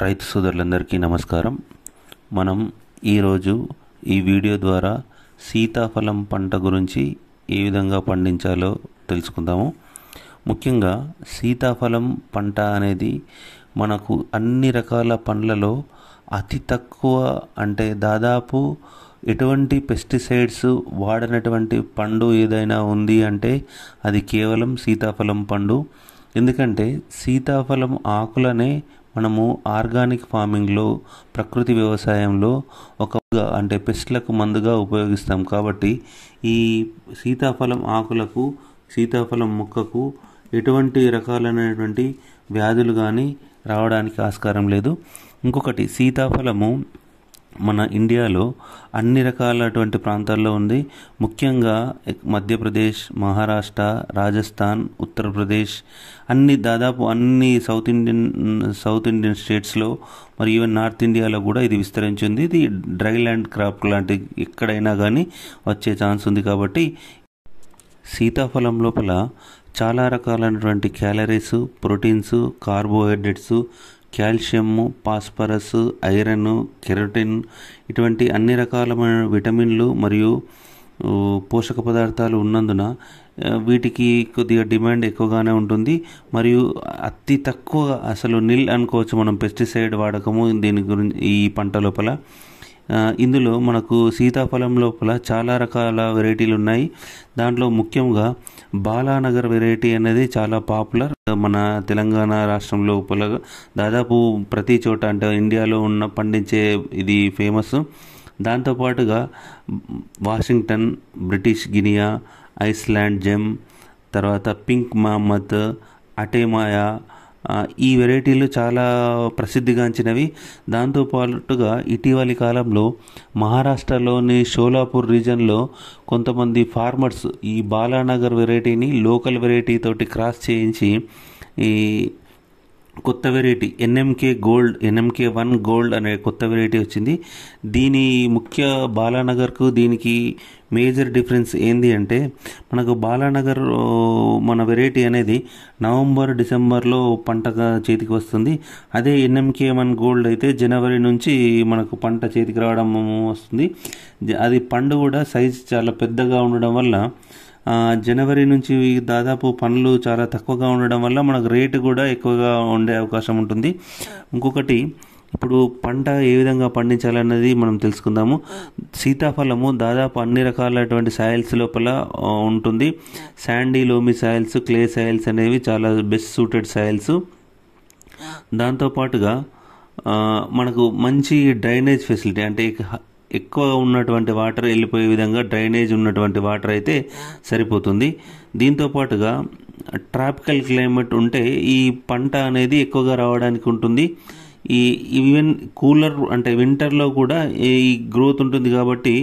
రైతు సోదరులందరికీ నమస్కారం మనం ఈరోజు ఈ వీడియో ద్వారా సీతాఫలం పంట గురించి ఏ విధంగా పండించాలో తెలుసుకుందాము ముఖ్యంగా సీతాఫలం పంట అనేది మనకు అన్ని రకాల పండ్లలో అతి తక్కువ అంటే దాదాపు ఎటువంటి పెస్టిసైడ్స్ వాడనటువంటి పండు ఏదైనా ఉంది అంటే అది కేవలం సీతాఫలం పండు ఎందుకంటే సీతాఫలం ఆకులనే మనము ఆర్గానిక్ ఫార్మింగ్లో ప్రకృతి వ్యవసాయంలో ఒక అంటే పెస్ట్లకు మందుగా ఉపయోగిస్తాం కాబట్టి ఈ సీతాఫలం ఆకులకు సీతాఫలం మొక్కకు ఎటువంటి రకాలైనటువంటి వ్యాధులు కానీ రావడానికి ఆస్కారం లేదు ఇంకొకటి సీతాఫలము మన ఇండియాలో అన్ని రకాలటువంటి ప్రాంతాల్లో ఉంది ముఖ్యంగా మధ్యప్రదేశ్ మహారాష్ట్ర రాజస్థాన్ ఉత్తరప్రదేశ్ అన్ని దాదాపు అన్ని సౌత్ ఇండియన్ సౌత్ ఇండియన్ స్టేట్స్లో మరి ఈవెన్ నార్త్ ఇండియాలో కూడా ఇది విస్తరించింది ఇది డ్రై ల్యాండ్ క్రాప్ లాంటి ఎక్కడైనా కానీ వచ్చే ఛాన్స్ ఉంది కాబట్టి సీతాఫలం లోపల చాలా రకాలైనటువంటి calories proteins carbohydrates calcium phosphorus iron keratin ఇటువంటి అన్ని రకాలమైన విటమిన్లు మరియు పోషక పదార్థాలు ఉన్నందున వీటికి కొద్దిగా డిమాండ్ ఎక్కువగానే ఉంటుంది మరియు అతి తక్కువ అసలు నిల్ అనుకోవచ్చు మనం పెస్టిసైడ్ వాడకము దీని గురించి ఈ పంట లోపల ఇందులో మనకు సీతాఫలం లోపల చాలా రకాల వెరైటీలు ఉన్నాయి దాంట్లో ముఖ్యంగా బాలానగర్ వెరైటీ అనేది చాలా పాపులర్ మన తెలంగాణ రాష్ట్రం లోపల దాదాపు ప్రతి చోట అంటే ఇండియాలో ఉన్న పండించే ఇది ఫేమస్ దాంతోపాటుగా Washington British Guinea island gem తర్వాత పింక్ మహమ్మద్ అటేమాయా ఈ వెరైటీలు చాలా ప్రసిద్ధిగాంచినవి దాంతోపాటుగా ఇటీవలి కాలంలో మహారాష్ట్రలోని షోలాపూర్ రీజన్లో కొంతమంది ఫార్మర్స్ ఈ బాలానగర్ వెరైటీని లోకల్ వెరైటీతోటి క్రాస్ చేయించి ఈ కొత్త variety NMK gold NMK one gold అనే కొత్త వెరైటీ వచ్చింది దీని ముఖ్య బాలానగర్కు దీనికి మేజర్ డిఫరెన్స్ ఏంది అంటే మనకు బాలానగర్ మన వెరైటీ అనేది నవంబర్ డిసెంబర్లో పంటగా చేతికి వస్తుంది అదే ఎన్ఎంకే వన్ గోల్డ్ అయితే జనవరి నుంచి మనకు పంట చేతికి రావడం వస్తుంది అది పండు కూడా సైజ్ చాలా పెద్దగా ఉండడం వల్ల జనవరి నుంచి దాదాపు పనులు చాలా తక్కువగా ఉండడం వల్ల మనకు రేటు కూడా ఎక్కువగా ఉండే అవకాశం ఉంటుంది ఇంకొకటి ఇప్పుడు పంట ఏ విధంగా పండించాలన్నది మనం తెలుసుకుందాము సీతాఫలము దాదాపు అన్ని రకాలైనటువంటి సాయిల్స్ లోపల ఉంటుంది sandy loamy soils clay soils అనేవి చాలా బెస్ట్ సూటెడ్ సాయిల్స్ దాంతోపాటుగా మనకు మంచి డ్రైనేజ్ ఫెసిలిటీ అంటే ఎక్కువగా ఉన్నటువంటి వాటర్ వెళ్ళిపోయే విధంగా డ్రైనేజ్ ఉన్నటువంటి వాటర్ అయితే సరిపోతుంది దీంతో పాటుగా ట్రాపికల్ క్లైమేట్ ఉంటే ఈ పంట అనేది ఎక్కువగా రావడానికి ఉంటుంది ఈ ఈవెన్ కూలర్ అంటే వింటర్లో కూడా ఈ గ్రోత్ ఉంటుంది కాబట్టి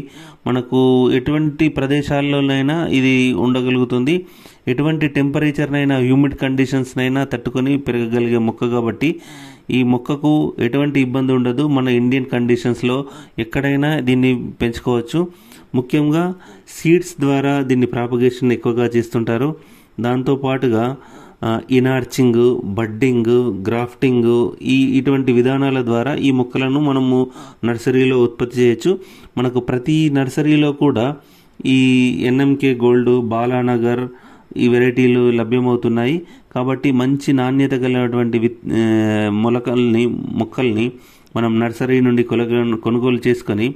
మనకు ఎటువంటి ప్రదేశాల్లోనైనా ఇది ఉండగలుగుతుంది ఎటువంటి టెంపరేచర్నైనా హ్యూమిడ్ కండిషన్స్నైనా తట్టుకొని పెరగగలిగే మొక్క కాబట్టి ఈ మొక్కకు ఎటువంటి ఇబ్బంది ఉండదు మన ఇండియన్ కండిషన్స్లో ఎక్కడైనా దీన్ని పెంచుకోవచ్చు ముఖ్యంగా సీడ్స్ ద్వారా దీన్ని ప్రాపగేషన్ ఎక్కువగా చేస్తుంటారు దాంతోపాటుగా ఇనార్చింగ్ బడ్డింగ్ గ్రాఫ్టింగ్ ఈ ఇటువంటి విధానాల ద్వారా ఈ మొక్కలను మనము నర్సరీలో ఉత్పత్తి చేయొచ్చు మనకు ప్రతి నర్సరీలో కూడా ఈ ఎన్ఎంకే గోల్డ్ బాలానగర్ ఈ వెరైటీలు లభ్యమవుతున్నాయి కాబట్టి మంచి నాణ్యత కలిగినటువంటి మొలకల్ని మొక్కల్ని మనం నర్సరీ నుండి కొనుగోలు చేసుకొని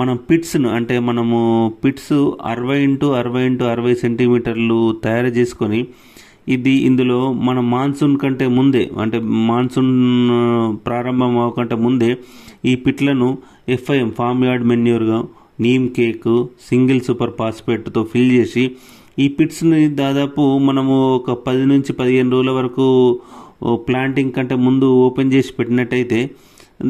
మనం పిట్స్ను అంటే మనము పిట్స్ అరవై ఇంటూ అరవై ఇంటూ అరవై సెంటీమీటర్లు తయారు చేసుకొని ఇది ఇందులో మన మాన్సూన్ కంటే ముందే అంటే మాన్సూన్ ప్రారంభం అవ్వకంటే ముందే ఈ పిట్లను ఎఫ్ఐఎం ఫామ్ యార్డ్ మెన్యూర్గా నీమ్ కేక్ సింగిల్ సూపర్ పాస్పేట్తో ఫిల్ చేసి ఈ పిట్స్ని దాదాపు మనము ఒక పది నుంచి పదిహేను రోజుల వరకు ప్లాంటింగ్ కంటే ముందు ఓపెన్ చేసి పెట్టినట్టయితే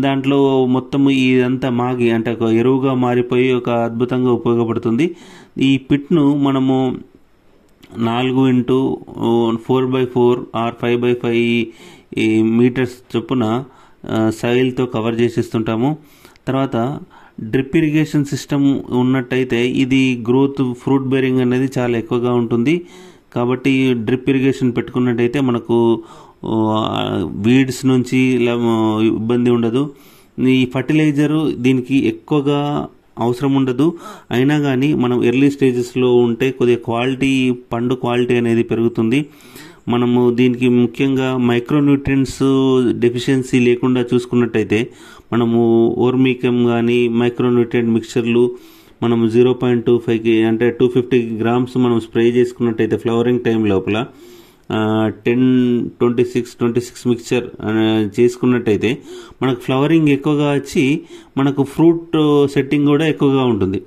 దాంట్లో మొత్తం ఇదంతా మాగి అంటే ఒక ఎరువుగా మారిపోయి ఒక అద్భుతంగా ఉపయోగపడుతుంది ఈ పిట్ను మనము నాలుగు into four by four or five by five metres చొప్పున సాయిల్తో కవర్ చేసిస్తుంటాము తర్వాత డ్రిప్ ఇరిగేషన్ సిస్టమ్ ఉన్నట్టయితే ఇది గ్రోత్ ఫ్రూట్ బేరింగ్ అనేది చాలా ఎక్కువగా ఉంటుంది కాబట్టి డ్రిప్ ఇరిగేషన్ పెట్టుకున్నట్టయితే మనకు వీడ్స్ నుంచి ఇబ్బంది ఉండదు ఈ ఫర్టిలైజరు దీనికి ఎక్కువగా అవసరం ఉండదు అయినా కానీ మనం ఎర్లీ స్టేజెస్లో ఉంటే కొద్దిగా క్వాలిటీ పండు క్వాలిటీ అనేది పెరుగుతుంది మనము దీనికి ముఖ్యంగా మైక్రోన్యూట్రియన్స్ డెఫిషియన్సీ లేకుండా చూసుకున్నట్టయితే మనము ఓర్మికం కానీ మైక్రోన్యూట్రియంట్ మిక్చర్లు మనం జీరో పాయింట్ టూ ఫైవ్కి అంటే టూ ఫిఫ్టీ గ్రామ్స్ మనం స్ప్రే చేసుకున్నట్టయితే ఫ్లవరింగ్ టైం లోపల ten twenty six twenty six mixture చేసుకున్నట్టయితే మనకు ఫ్లవరింగ్ ఎక్కువగా వచ్చి మనకు ఫ్రూట్ సెట్టింగ్ కూడా ఎక్కువగా ఉంటుంది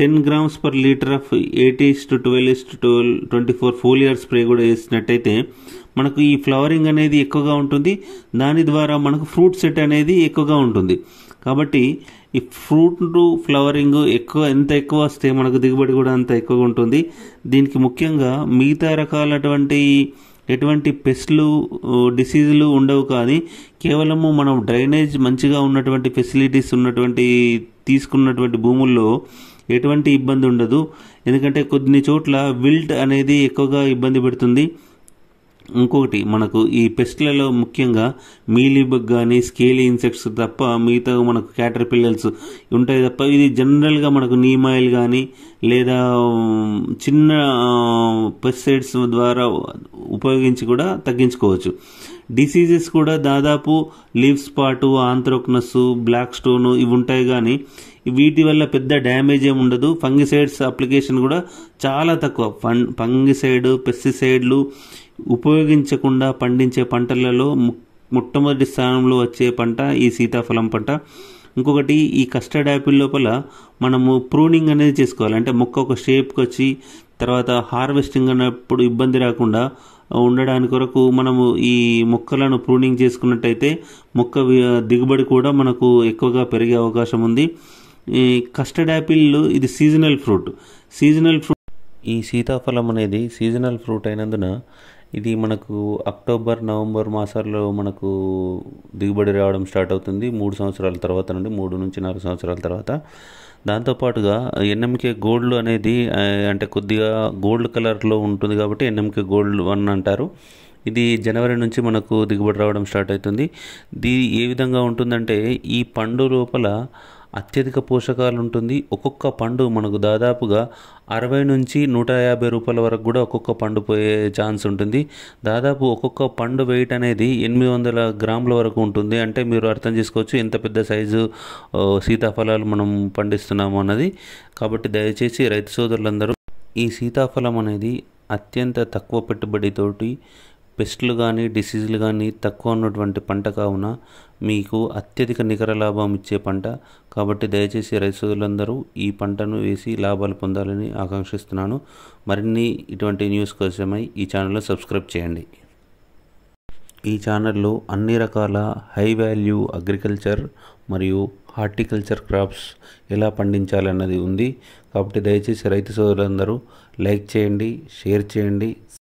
ten grams per litre of eighties to twelve is to twelve twenty four foliar spray కూడా వేసినట్టయితే మనకు ఈ ఫ్లవరింగ్ అనేది ఎక్కువగా ఉంటుంది దాని ద్వారా మనకు ఫ్రూట్ సెట్ అనేది ఎక్కువగా ఉంటుంది కాబట్టి ఈ ఫ్రూట్ ఫ్లవరింగ్ ఎక్కువ ఎంత ఎక్కువ వస్తే మనకు దిగుబడి కూడా అంత ఎక్కువగా ఉంటుంది దీనికి ముఖ్యంగా మిగతా రకాలటువంటి ఎటువంటి పెస్ట్లు డిసీజులు ఉండవు కానీ కేవలము మనం డ్రైనేజ్ మంచిగా ఉన్నటువంటి ఫెసిలిటీస్ ఉన్నటువంటి తీసుకున్నటువంటి భూముల్లో ఎటువంటి ఇబ్బంది ఉండదు ఎందుకంటే కొన్ని చోట్ల విల్ట్ అనేది ఎక్కువగా ఇబ్బంది పెడుతుంది ఇంకొకటి మనకు ఈ పెస్ట్లలో ముఖ్యంగా మీలీబగ్ కానీ స్కేలీ ఇన్సెక్ట్స్ తప్ప మిగతా మనకు క్యాటర్ పిల్లల్స్ ఉంటాయి తప్ప ఇది జనరల్గా మనకు నీమాయిల్ కానీ లేదా చిన్న పెస్టిసైడ్స్ ద్వారా ఉపయోగించి కూడా తగ్గించుకోవచ్చు డిసీజెస్ కూడా దాదాపు leaf spot anthracnose black stone ఇవి ఉంటాయి కానీ వీటి వల్ల పెద్ద డ్యామేజ్ ఏమి ఉండదు ఫంగిసైడ్స్ అప్లికేషన్ కూడా చాలా తక్కువ ఫంగిసైడ్ పెస్టిసైడ్లు ఉపయోగించకుండా పండించే పంటలలో మొట్టమొదటి స్థానంలో వచ్చే పంట ఈ సీతాఫలం పంట ఇంకొకటి ఈ కస్టర్డ్ యాపిల్ లోపల మనము ప్రూనింగ్ అనేది చేసుకోవాలి అంటే మొక్క ఒక షేప్కి వచ్చి తర్వాత హార్వెస్టింగ్ అన్నప్పుడు ఇబ్బంది రాకుండా ఉండడానికి వరకు మనము ఈ మొక్కలను ప్రూనింగ్ చేసుకున్నట్టయితే మొక్క దిగుబడి కూడా మనకు ఎక్కువగా పెరిగే అవకాశం ఉంది ఈ కస్టర్డ్ యాపిల్ ఇది సీజనల్ ఫ్రూట్ సీజనల్ ఫ్రూట్ ఈ సీతాఫలం అనేది సీజనల్ ఫ్రూట్ అయినందున ఇది మనకు అక్టోబర్ నవంబర్ మాసాల్లో మనకు దిగుబడి రావడం స్టార్ట్ అవుతుంది మూడు సంవత్సరాల తర్వాత నుండి మూడు నుంచి నాలుగు సంవత్సరాల తర్వాత దాంతోపాటుగా ఎన్ఎంకే గోల్డ్ అనేది అంటే కొద్దిగా గోల్డ్ కలర్లో ఉంటుంది కాబట్టి ఎన్ఎంకే గోల్డ్ వన్ అంటారు ఇది జనవరి నుంచి మనకు దిగుబడి రావడం స్టార్ట్ అవుతుంది దీ ఏ విధంగా ఉంటుందంటే ఈ పండు లోపల అత్యధిక పోషకాలు ఉంటుంది ఒక్కొక్క పండు మనకు దాదాపుగా అరవై నుంచి నూట యాభై రూపాయల వరకు కూడా ఒక్కొక్క పండు పోయే ఛాన్స్ ఉంటుంది దాదాపు ఒక్కొక్క పండు వెయిట్ అనేది ఎనిమిది వందల గ్రాముల వరకు ఉంటుంది అంటే మీరు అర్థం చేసుకోవచ్చు ఎంత పెద్ద సైజు సీతాఫలాలు మనం పండిస్తున్నాము అన్నది కాబట్టి దయచేసి రైతు సోదరులందరూ ఈ సీతాఫలం అనేది అత్యంత తక్కువ పెట్టుబడితోటి పెస్టులు కానీ డిసీజులు కానీ తక్కువ ఉన్నటువంటి పంట కావున మీకు అత్యధిక నికర లాభం ఇచ్చే పంట కాబట్టి దయచేసి రైతులందరూ ఈ పంటను వేసి లాభాలు పొందాలని ఆకాంక్షిస్తున్నాను మరిన్ని ఇటువంటి న్యూస్ కోసమై ఈ ఛానల్లో సబ్స్క్రైబ్ చేయండి ఈ ఛానల్లో అన్ని రకాల హై వాల్యూ అగ్రికల్చర్ మరియు హార్టికల్చర్ క్రాప్స్ ఎలా పండించాలన్నది ఉంది కాబట్టి దయచేసి రైతు సోదరులందరూ లైక్ చేయండి షేర్ చేయండి